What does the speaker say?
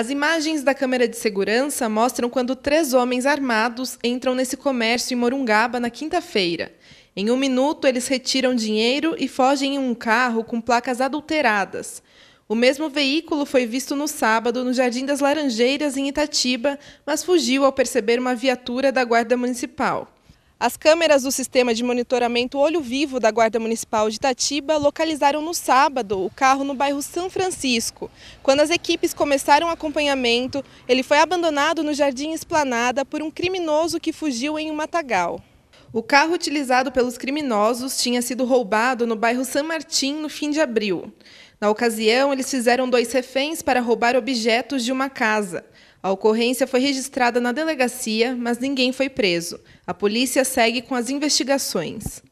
As imagens da câmera de segurança mostram quando três homens armados entram nesse comércio em Morungaba na quinta-feira. Em um minuto, eles retiram dinheiro e fogem em um carro com placas adulteradas. O mesmo veículo foi visto no sábado no Jardim das Laranjeiras, em Itatiba, mas fugiu ao perceber uma viatura da Guarda Municipal. As câmeras do sistema de monitoramento Olho Vivo da Guarda Municipal de Itatiba localizaram no sábado o carro no bairro São Francisco. Quando as equipes começaram o acompanhamento, ele foi abandonado no Jardim Esplanada por um criminoso que fugiu em um matagal. O carro utilizado pelos criminosos tinha sido roubado no bairro San Martim no fim de abril. Na ocasião, eles fizeram dois reféns para roubar objetos de uma casa. A ocorrência foi registrada na delegacia, mas ninguém foi preso. A polícia segue com as investigações.